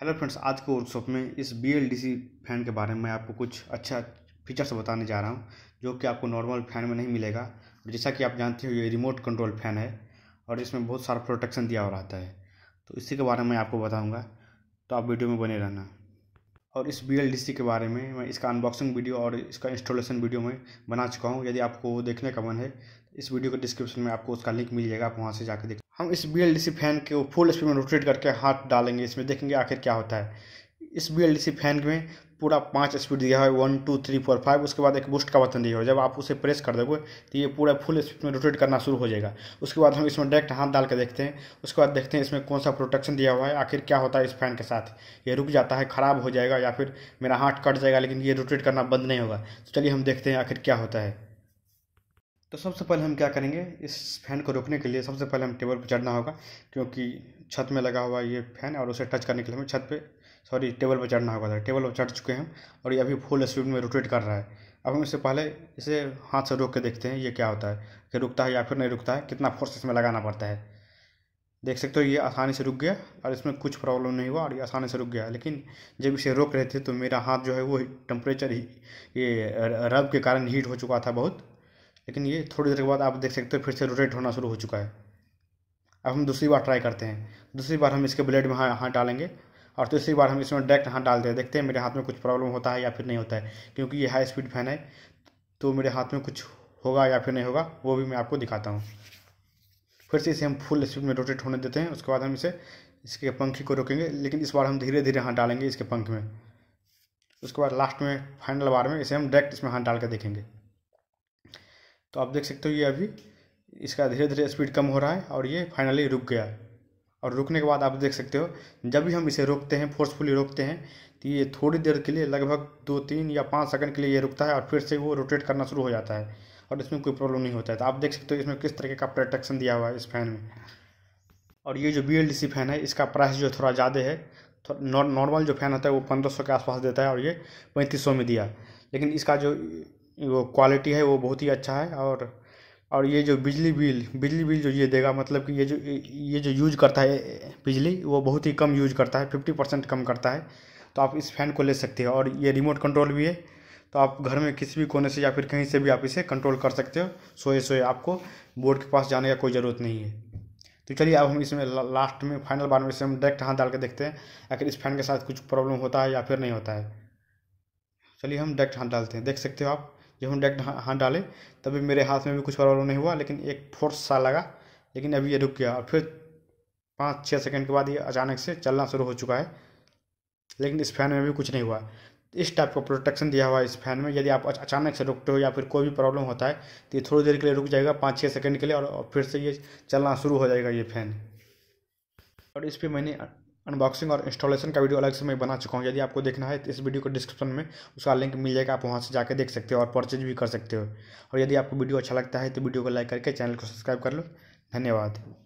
hello friends आज के workshop में इस B L D C fan के बारे में मैं आपको कुछ अच्छा फीचर्स बताने जा रहा हूँ जो कि आपको नॉर्मल फैन में नहीं मिलेगा जैसा कि आप जानते हो ये रिमोट कंट्रोल फैन है और इसमें बहुत सारा प्रोटेक्शन दिया हो रहता है तो इसी के बारे में आपको बताऊँगा तो आप वीडियो में बने रहना और इस बी एल डी सी के बारे में मैं इसका अनबॉक्सिंग वीडियो और इसका इंस्टॉलेशन वीडियो में बना चुका हूँ यदि आपको देखने का मन है इस वीडियो के डिस्क्रिप्शन में आपको उसका लिंक मिल जाएगा आप वहाँ से जाकर देख हम इस बी फैन को फुल स्पीड में रोटेट करके हाथ डालेंगे इसमें देखेंगे आखिर क्या होता है इस बी फैन में पूरा पाँच स्पीड दिया है one two three four five उसके बाद एक बूस्ट का बटन दिया है जब आप उसे प्रेस कर दोगे तो ये पूरा फुल स्पीड में रोटेट करना शुरू हो जाएगा उसके बाद हम इसमें डायरेक्ट हाथ डाल के देखते हैं उसके बाद देखते हैं इसमें कौन सा प्रोटेक्शन दिया हुआ है आखिर क्या होता है इस फैन के साथ ये रुक जाता है ख़राब हो जाएगा या फिर मेरा हाथ कट जाएगा लेकिन ये रोटेट करना बंद नहीं होगा तो चलिए हम देखते हैं आखिर क्या होता है तो सबसे पहले हम क्या करेंगे इस फैन को रोकने के लिए सबसे पहले हम टेबल पर चढ़ना होगा क्योंकि छत में लगा हुआ ये फैन और उसे टच करने के लिए हमें छत पे सॉरी टेबल पर चढ़ना होगा टेबल पर चढ़ चुके हैं और ये अभी फुल स्पीड में रोटेट कर रहा है अब हम इससे पहले इसे हाथ से रोक के देखते हैं ये क्या होता है कि रुकता है या फिर नहीं रुकता है कितना फोर्स इसमें लगाना पड़ता है देख सकते हो ये आसानी से रुक गया और इसमें कुछ प्रॉब्लम नहीं हुआ और ये आसानी से रुक गया लेकिन जब इसे रोक रहे थे तो मेरा हाथ जो है वो टेम्परेचर ही ये रब के कारण हीट हो चुका था बहुत लेकिन ये थोड़ी देर के बाद आप देख सकते हो फिर से रोटेट होना शुरू हो चुका है अब हम दूसरी बार ट्राई करते हैं दूसरी बार हम इसके ब्लेड में हाँ हाथ डालेंगे और तीसरी बार हम इसमें डायरेक्ट हाथ डालते हैं देखते हैं मेरे हाथ में कुछ प्रॉब्लम होता है या फिर नहीं होता है क्योंकि ये हाई स्पीड फैन है तो मेरे हाथ में कुछ होगा या फिर नहीं होगा वो भी मैं आपको दिखाता हूँ फिर से इसे हम फुल स्पीड में रोटेट होने देते हैं उसके बाद हम इसे इसके पंखे को रोकेंगे लेकिन इस बार हम धीरे धीरे हाथ डालेंगे इसके पंख में उसके बाद लास्ट में फाइनल बार में इसे हम डायरेक्ट इसमें हाथ डाल के देखेंगे तो आप देख सकते हो ये अभी इसका धीरे धीरे स्पीड कम हो रहा है और ये फाइनली रुक गया और रुकने के बाद आप देख सकते हो जब भी हम इसे रोकते हैं फोर्सफुली रोकते हैं तो ये थोड़ी देर के लिए लगभग दो तीन या पाँच सेकंड के लिए ये रुकता है और फिर से वो रोटेट करना शुरू हो जाता है और इसमें कोई प्रॉब्लम नहीं होता है तो आप देख सकते हो इसमें किस तरीके का प्रोटेक्शन दिया हुआ है इस फैन में और ये जो बी फैन है इसका प्राइस जो थोड़ा ज़्यादा है नॉर्मल तो जो फैन होता है वो पंद्रह सौ के आसपास देता है और ये पैंतीस सौ में दिया लेकिन इसका जो वो क्वालिटी है वो बहुत ही अच्छा है और और ये जो बिजली बिल बिजली बिल जो ये देगा मतलब कि ये जो ये जो यूज करता है बिजली वो बहुत ही कम यूज करता है फिफ्टी परसेंट कम करता है तो आप इस फ़ैन को ले सकते हो और ये रिमोट कंट्रोल भी है तो आप घर में किसी भी कोने से या फिर कहीं से भी आप इसे कंट्रोल कर सकते हो सोए सोए आपको बोर्ड के पास जाने का कोई ज़रूरत नहीं है तो चलिए अब हम इसमें लास्ट में फाइनल बार में इसे हम डायरेक्ट हाथ डाल के देखते हैं आखिर इस फैन के साथ कुछ प्रॉब्लम होता है या फिर नहीं होता है चलिए हम डायरेक्ट हाथ डालते हैं देख सकते हो आप जब हम डायरेक्ट हाथ हाँ डाले तभी मेरे हाथ में भी कुछ प्रॉब्लम नहीं हुआ लेकिन एक फोर्स सा लगा लेकिन अभी ये रुक गया और फिर पाँच छः सेकंड के बाद ये अचानक से चलना शुरू हो चुका है लेकिन इस फैन में भी कुछ नहीं हुआ इस टाइप का प्रोटेक्शन दिया हुआ है इस फैन में यदि आप अचानक से रुकते हो या फिर कोई भी प्रॉब्लम होता है तो ये थोड़ी देर के लिए रुक जाएगा पाँच छः सेकंड के लिए और फिर से ये चलना शुरू हो जाएगा ये फैन और इस पर मैंने अनबॉक्सिंग और इंस्टॉलेशन का वीडियो अलग से मैं बना चुका हूँ यदि आपको देखना है तो इस वीडियो को डिस्क्रिप्शन में उसका लिंक मिल जाएगा आप वहाँ से जाकर देख सकते हो और परचेज भी कर सकते हो और यदि आपको वीडियो अच्छा लगता है तो वीडियो को लाइक करके चैनल को सब्सक्राइब कर लो धन्यवाद